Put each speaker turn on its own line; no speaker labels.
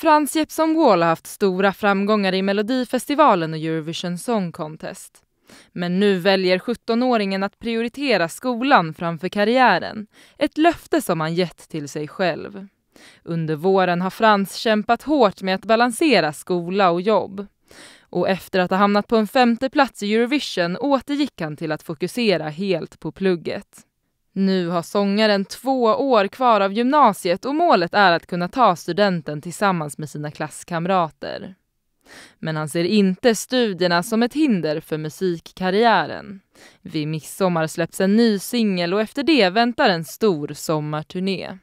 Frans Jeppsson Wall har haft stora framgångar i Melodifestivalen och Eurovision Song Contest. Men nu väljer 17-åringen att prioritera skolan framför karriären. Ett löfte som han gett till sig själv. Under våren har Frans kämpat hårt med att balansera skola och jobb. Och efter att ha hamnat på en femte plats i Eurovision återgick han till att fokusera helt på plugget. Nu har sångaren två år kvar av gymnasiet och målet är att kunna ta studenten tillsammans med sina klasskamrater. Men han ser inte studierna som ett hinder för musikkarriären. Vid midsommar släpps en ny singel och efter det väntar en stor sommarturné.